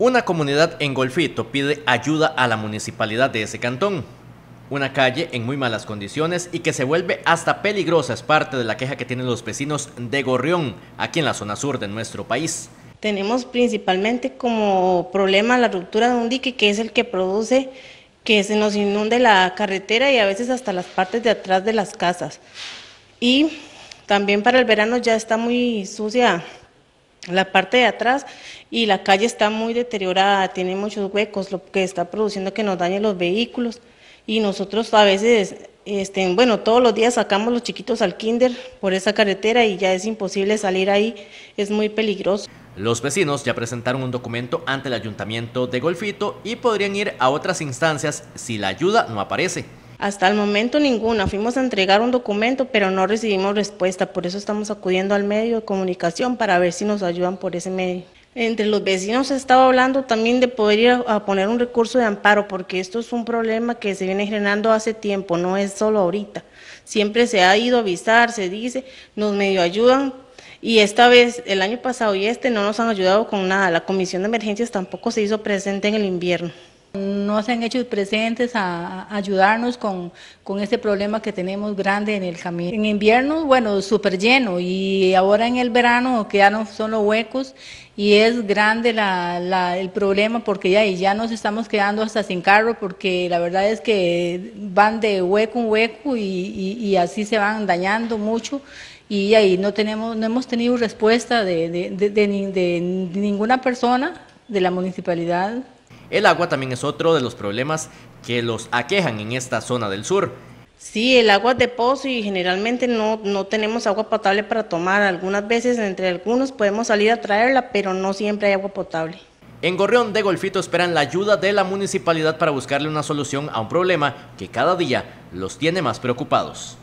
Una comunidad en Golfito pide ayuda a la municipalidad de ese cantón. Una calle en muy malas condiciones y que se vuelve hasta peligrosa es parte de la queja que tienen los vecinos de Gorrión, aquí en la zona sur de nuestro país. Tenemos principalmente como problema la ruptura de un dique que es el que produce que se nos inunde la carretera y a veces hasta las partes de atrás de las casas. Y también para el verano ya está muy sucia la parte de atrás y la calle está muy deteriorada, tiene muchos huecos, lo que está produciendo que nos dañen los vehículos y nosotros a veces, este, bueno, todos los días sacamos los chiquitos al kinder por esa carretera y ya es imposible salir ahí, es muy peligroso. Los vecinos ya presentaron un documento ante el ayuntamiento de Golfito y podrían ir a otras instancias si la ayuda no aparece. Hasta el momento ninguna. Fuimos a entregar un documento, pero no recibimos respuesta. Por eso estamos acudiendo al medio de comunicación para ver si nos ayudan por ese medio. Entre los vecinos se estaba hablando también de poder ir a poner un recurso de amparo, porque esto es un problema que se viene generando hace tiempo, no es solo ahorita. Siempre se ha ido a avisar, se dice, nos medio ayudan, y esta vez, el año pasado y este, no nos han ayudado con nada. La comisión de emergencias tampoco se hizo presente en el invierno. No se han hecho presentes a, ayudarnos con, este problema que tenemos grande en el camino. En invierno, bueno, súper lleno y ahora en el verano quedaron solo huecos y es grande la, el problema porque ya, ya nos estamos quedando hasta sin carro porque la verdad es que van de hueco en hueco y, y, así se van dañando mucho y ahí no tenemos no hemos tenido respuesta de, de ninguna persona de la municipalidad el agua también es otro de los problemas que los aquejan en esta zona del sur. Sí, el agua es de pozo y generalmente no, no tenemos agua potable para tomar. Algunas veces entre algunos podemos salir a traerla, pero no siempre hay agua potable. En Gorreón de Golfito esperan la ayuda de la municipalidad para buscarle una solución a un problema que cada día los tiene más preocupados.